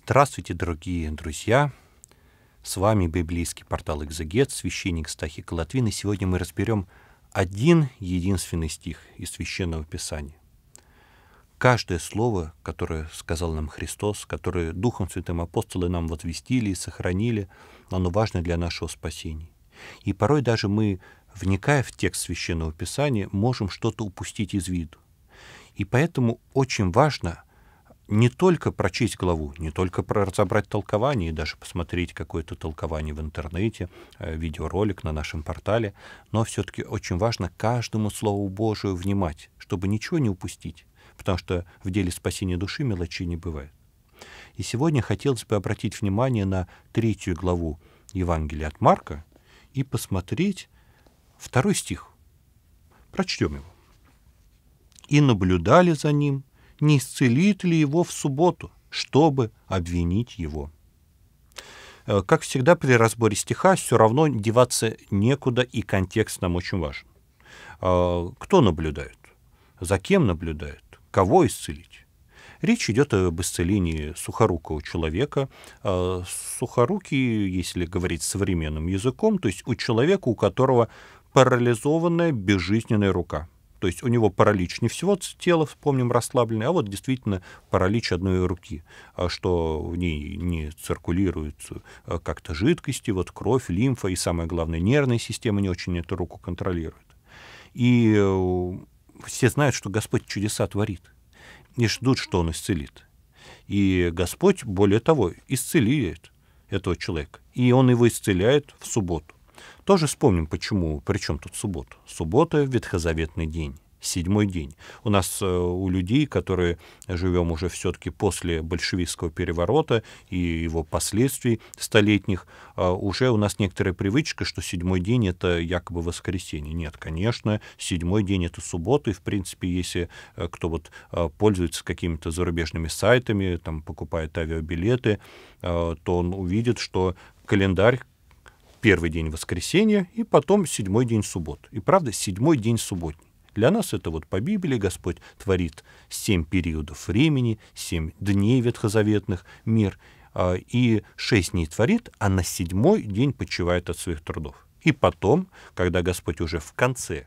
Здравствуйте, дорогие друзья! С вами библейский портал «Экзегет», священник Стахи Колотвин, и сегодня мы разберем один единственный стих из Священного Писания. Каждое слово, которое сказал нам Христос, которое Духом Святым апостолы нам возвестили и сохранили, оно важно для нашего спасения. И порой даже мы, вникая в текст Священного Писания, можем что-то упустить из виду. И поэтому очень важно – не только прочесть главу, не только разобрать толкование и даже посмотреть какое-то толкование в интернете, э, видеоролик на нашем портале, но все-таки очень важно каждому Слову Божию внимать, чтобы ничего не упустить, потому что в деле спасения души мелочи не бывает. И сегодня хотелось бы обратить внимание на третью главу Евангелия от Марка и посмотреть второй стих. Прочтем его. «И наблюдали за ним, не исцелит ли его в субботу, чтобы обвинить его. Э, как всегда при разборе стиха, все равно деваться некуда, и контекст нам очень важен. Э, кто наблюдает? За кем наблюдает? Кого исцелить? Речь идет об исцелении сухорукого человека. Э, сухорукий, если говорить современным языком, то есть у человека, у которого парализованная безжизненная рука – то есть у него паралич не всего тела, вспомним, расслабленный, а вот действительно паралич одной руки, а что в ней не циркулируют э, как-то жидкости, вот кровь, лимфа и, самое главное, нервная система не очень эту руку контролирует. И э, все знают, что Господь чудеса творит, и ждут, что Он исцелит. И Господь, более того, исцеляет этого человека. И Он его исцеляет в субботу. Тоже вспомним, почему, причем тут суббота. Суббота — ветхозаветный день седьмой день. У нас э, у людей, которые живем уже все-таки после большевистского переворота и его последствий столетних, э, уже у нас некоторая привычка, что седьмой день — это якобы воскресенье. Нет, конечно, седьмой день — это суббота, и, в принципе, если э, кто вот пользуется какими-то зарубежными сайтами, там, покупает авиабилеты, то он увидит, что календарь первый день воскресенья и потом седьмой день суббот. И правда, седьмой день субботний. Для нас это вот по Библии Господь творит семь периодов времени, семь дней ветхозаветных, мир, а, и шесть дней творит, а на седьмой день почивает от своих трудов. И потом, когда Господь уже в конце,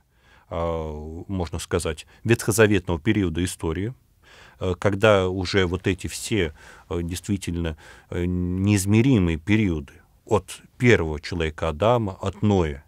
а, можно сказать, ветхозаветного периода истории, а, когда уже вот эти все действительно неизмеримые периоды от первого человека Адама, от Ноя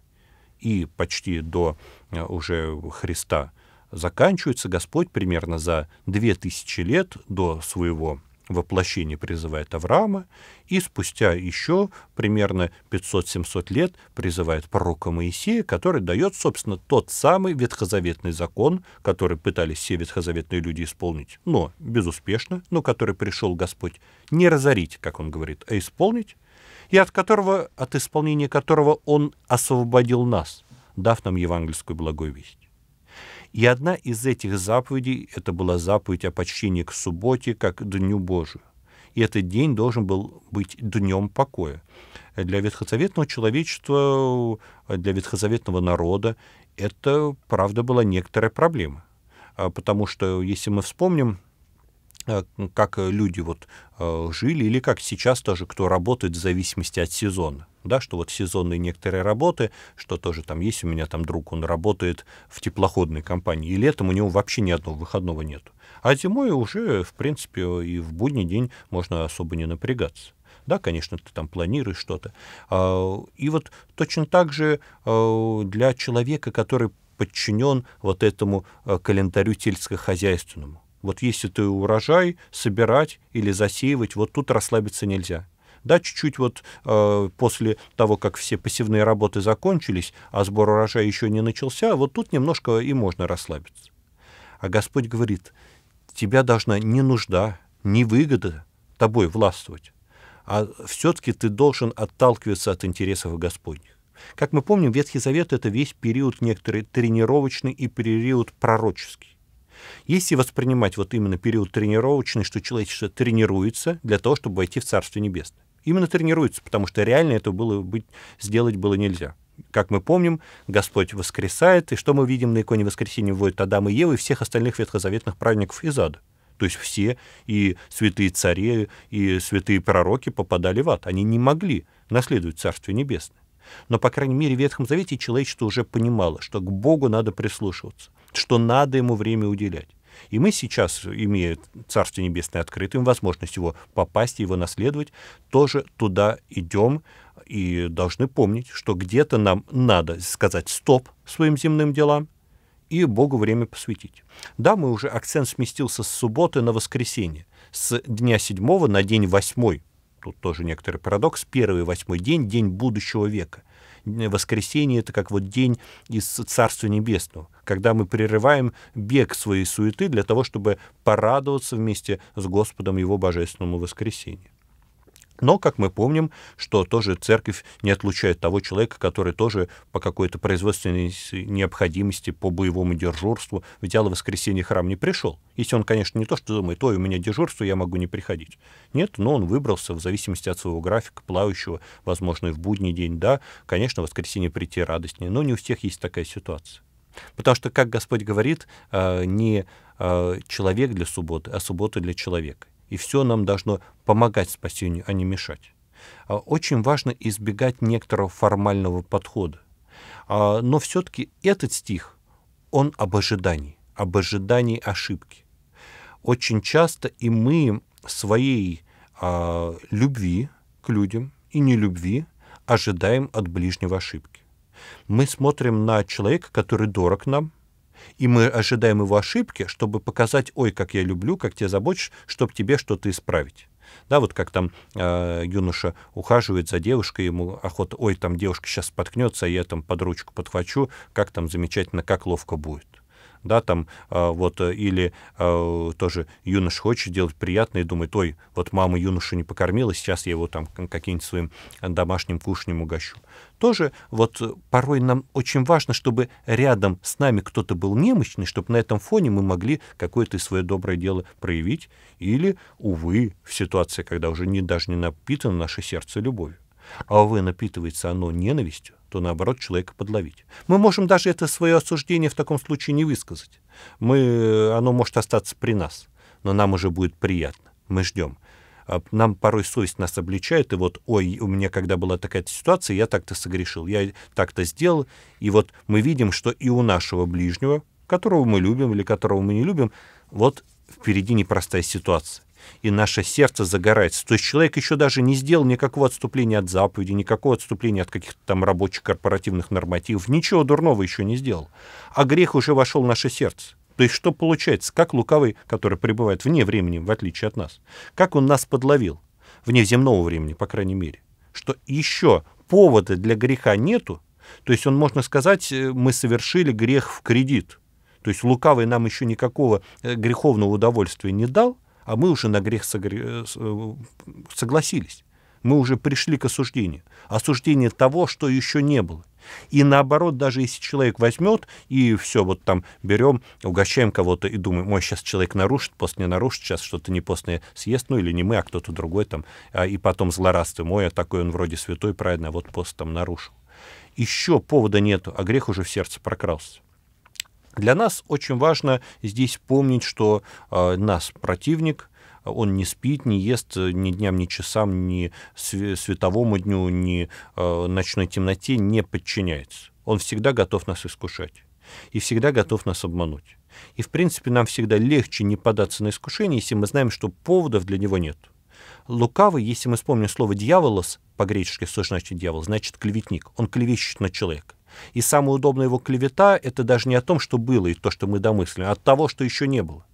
и почти до э, уже Христа заканчивается. Господь примерно за две тысячи лет до своего воплощения призывает Авраама, и спустя еще примерно 500-700 лет призывает пророка Моисея, который дает, собственно, тот самый ветхозаветный закон, который пытались все ветхозаветные люди исполнить, но безуспешно, но который пришел Господь не разорить, как он говорит, а исполнить, и от которого, от исполнения которого Он освободил нас, дав нам евангельскую благую весть. И одна из этих заповедей – это была заповедь о почтении к субботе, как Дню Божию. И этот день должен был быть днем покоя. Для ветхозаветного человечества, для ветхозаветного народа это, правда, была некоторая проблема. А потому что, если мы вспомним, Э, как люди вот э, жили или как сейчас тоже кто работает в зависимости от сезона. Да, что вот сезонные некоторые работы, что тоже там есть у меня там друг, он работает в теплоходной компании, и летом у него вообще ни одного выходного нету, А зимой уже, в принципе, и в будний день можно особо не напрягаться. Да, конечно, ты там планируешь что-то. А, и вот точно так же э, для человека, который подчинен вот этому календарю сельскохозяйственному, вот если ты урожай, собирать или засеивать, вот тут расслабиться нельзя. Да, чуть-чуть вот э, после того, как все пассивные работы закончились, а сбор урожая еще не начался, вот тут немножко и можно расслабиться. А Господь говорит, тебя должна не нужда, не выгода тобой властвовать, а все-таки ты должен отталкиваться от интересов Господних. Как мы помним, Ветхий Завет — это весь период некоторый тренировочный и период пророческий. Если воспринимать вот именно период тренировочный, что человечество тренируется для того, чтобы войти в Царство Небесное. Именно тренируется, потому что реально это было быть, сделать было нельзя. Как мы помним, Господь воскресает, и что мы видим на иконе воскресения вводит Адама и Евы и всех остальных ветхозаветных праведников из ада. То есть все, и святые цари, и святые пророки попадали в ад. Они не могли наследовать Царство Небесное. Но, по крайней мере, в Ветхом Завете человечество уже понимало, что к Богу надо прислушиваться что надо ему время уделять. И мы сейчас, имея Царство Небесное открытым, возможность его попасть, и его наследовать, тоже туда идем и должны помнить, что где-то нам надо сказать «стоп» своим земным делам, и Богу время посвятить. Да, мы уже акцент сместился с субботы на воскресенье, с дня седьмого на день восьмой тут тоже некоторый парадокс, первый восьмой день, день будущего века. Воскресенье — это как вот день из Царства Небесного, когда мы прерываем бег своей суеты для того, чтобы порадоваться вместе с Господом Его Божественному воскресенью. Но, как мы помним, что тоже церковь не отлучает того человека, который тоже по какой-то производственной необходимости, по боевому дежурству в воскресенье храм не пришел. Если он, конечно, не то, что думает, ой, у меня дежурство, я могу не приходить. Нет, но он выбрался в зависимости от своего графика, плавающего, возможно, и в будний день. Да, конечно, в воскресенье прийти радостнее, но не у всех есть такая ситуация. Потому что, как Господь говорит, а, не а, человек для субботы, а суббота для человека и все нам должно помогать спасению, а не мешать. А, очень важно избегать некоторого формального подхода. А, но все-таки этот стих, он об ожидании, об ожидании ошибки. Очень часто и мы своей а, любви к людям и нелюбви ожидаем от ближнего ошибки. Мы смотрим на человека, который дорог нам – и мы ожидаем его ошибки, чтобы показать, ой, как я люблю, как тебе забочусь, чтобы тебе что-то исправить. Да, вот как там э, юноша ухаживает за девушкой, ему охота, ой, там девушка сейчас споткнется, а я там под ручку подхвачу, как там замечательно, как ловко будет да, там, а, вот, э, или а, тоже юноша хочет делать приятное и думает, ой, вот мама юношу не покормила, сейчас я его там каким-нибудь своим домашним кушанием угощу. Тоже вот порой нам очень важно, чтобы рядом с нами кто-то был немощный, чтобы на этом фоне мы могли какое-то свое доброе дело проявить, или, увы, в ситуации, когда уже не, даже не напитано наше сердце любовью а увы, напитывается оно ненавистью, то наоборот человека подловить. Мы можем даже это свое осуждение в таком случае не высказать. Мы, оно может остаться при нас, но нам уже будет приятно. Мы ждем. А нам порой совесть нас обличает, и вот, ой, у меня когда была такая ситуация, я так-то согрешил, я так-то сделал, и вот мы видим, что и у нашего ближнего, которого мы любим или которого мы не любим, вот впереди непростая ситуация и наше сердце загорается. То есть человек еще даже не сделал никакого отступления от заповеди, никакого отступления от каких-то там рабочих корпоративных нормативов, ничего дурного еще не сделал. А грех уже вошел в наше сердце. То есть что получается? Как лукавый, который пребывает вне времени, в отличие от нас, как он нас подловил? Вне земного времени, по крайней мере. Что еще повода для греха нету, то есть он, можно сказать, э, мы совершили грех в кредит. То есть лукавый нам еще никакого э, греховного удовольствия не дал, а мы уже на грех э, э, согласились. Мы уже пришли к осуждению. Осуждение того, что еще не было. И наоборот, даже если человек возьмет и все, вот там берем, угощаем кого-то и думаем, ой, сейчас человек нарушит, пост не нарушит, сейчас что-то не постное съест, ну или не мы, а кто-то другой там, а, и потом злорадствуем, ой, а такой он вроде святой, правильно, а вот пост там нарушил. Еще повода нету, а грех уже в сердце прокрался. Для нас очень важно здесь помнить, что э, нас противник, он не спит, не ест э, ни дням, ни часам, ни световому дню, ни э, ночной темноте, не подчиняется. Он всегда готов нас искушать и всегда готов нас обмануть. И, в принципе, нам всегда легче не поддаться на искушение, если мы знаем, что поводов для него нет. Лукавый, если мы вспомним слово «дьяволос», по-гречески, что значит «дьявол», значит «клеветник». Он клевещет на человека. И самая удобная его клевета – это даже не о том, что было и то, что мы домыслили, а от того, что еще не было.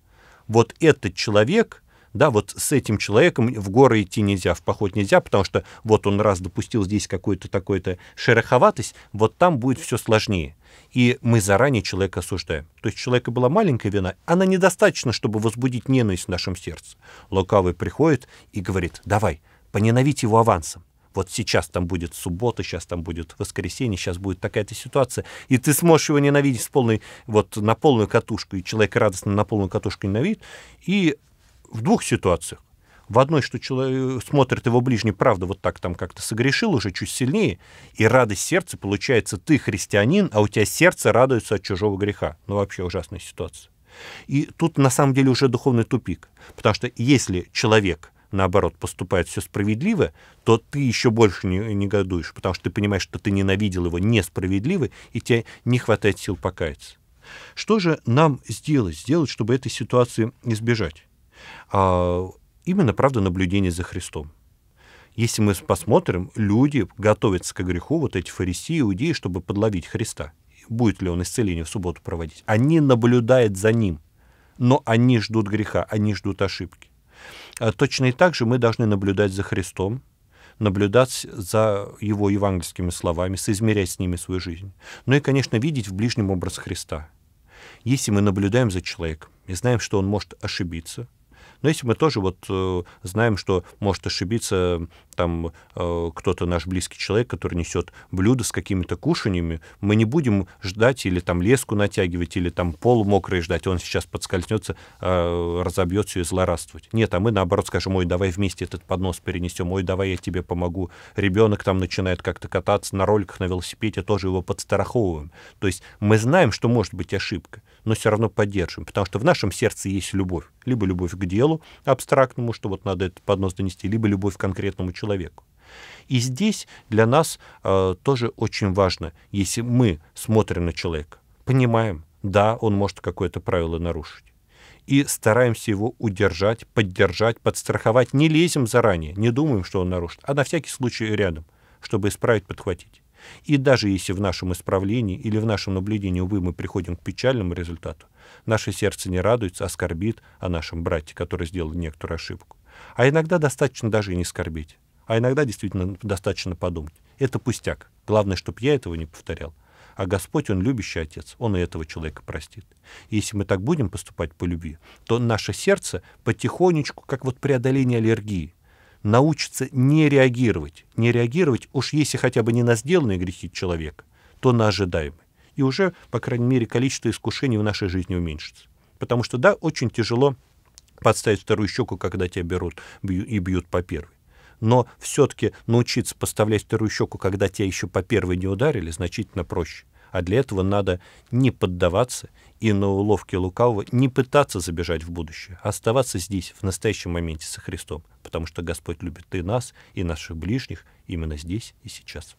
Вот этот человек, да, вот с этим человеком в горы идти нельзя, в поход нельзя, потому что вот он раз допустил здесь какую-то такую-то шероховатость, вот там будет все сложнее. И мы заранее человека осуждаем. То есть у человека была маленькая вина, она недостаточно, чтобы возбудить ненависть в нашем сердце. Лукавый приходит и говорит, давай, поненавидь его авансом вот сейчас там будет суббота, сейчас там будет воскресенье, сейчас будет такая-то ситуация, и ты сможешь его ненавидеть с полной, вот на полную катушку, и человек радостно на полную катушку ненавидит, и в двух ситуациях. В одной, что человек смотрит его ближний, правда, вот так там как-то согрешил уже чуть сильнее, и радость сердца, получается, ты христианин, а у тебя сердце радуется от чужого греха. Ну, вообще ужасная ситуация. И тут, на самом деле, уже духовный тупик. Потому что если человек – наоборот, поступает все справедливо, то ты еще больше не, негодуешь, потому что ты понимаешь, что ты ненавидел его несправедливо, и тебе не хватает сил покаяться. Что же нам сделать, сделать, чтобы этой ситуации избежать? А, именно, правда, наблюдение за Христом. Если мы посмотрим, люди готовятся к греху, вот эти фарисеи, иудеи, чтобы подловить Христа. Будет ли он исцеление в субботу проводить? Они наблюдают за ним, но они ждут греха, они ждут ошибки. А точно и так же мы должны наблюдать за Христом, наблюдать за его евангельскими словами, соизмерять с ними свою жизнь. Ну и, конечно, видеть в ближнем образ Христа. Если мы наблюдаем за человеком и знаем, что он может ошибиться – но если мы тоже вот э, знаем, что может ошибиться там э, кто-то наш близкий человек, который несет блюдо с какими-то кушаньями, мы не будем ждать или там леску натягивать, или там пол мокрый ждать, он сейчас подскользнется, э, разобьется и злорадствовать. Нет, а мы наоборот скажем, ой, давай вместе этот поднос перенесем, ой, давай я тебе помогу. Ребенок там начинает как-то кататься на роликах, на велосипеде, тоже его подстраховываем. То есть мы знаем, что может быть ошибка но все равно поддерживаем, потому что в нашем сердце есть любовь. Либо любовь к делу абстрактному, что вот надо этот поднос донести, либо любовь к конкретному человеку. И здесь для нас э, тоже очень важно, если мы смотрим на человека, понимаем, да, он может какое-то правило нарушить, и стараемся его удержать, поддержать, подстраховать. Не лезем заранее, не думаем, что он нарушит, а на всякий случай рядом, чтобы исправить, подхватить. И даже если в нашем исправлении или в нашем наблюдении, увы, мы приходим к печальному результату, наше сердце не радуется, а скорбит о нашем брате, который сделал некоторую ошибку. А иногда достаточно даже и не скорбить. А иногда действительно достаточно подумать. Это пустяк. Главное, чтобы я этого не повторял. А Господь, Он любящий Отец, Он и этого человека простит. если мы так будем поступать по любви, то наше сердце потихонечку, как вот преодоление аллергии, научится не реагировать, не реагировать, уж если хотя бы не на сделанные грехи человека, то на ожидаемые. И уже, по крайней мере, количество искушений в нашей жизни уменьшится. Потому что, да, очень тяжело подставить вторую щеку, когда тебя берут и бьют по первой. Но все-таки научиться поставлять вторую щеку, когда тебя еще по первой не ударили, значительно проще. А для этого надо не поддаваться и на уловки лукавого не пытаться забежать в будущее, а оставаться здесь, в настоящем моменте со Христом, потому что Господь любит и нас, и наших ближних именно здесь и сейчас.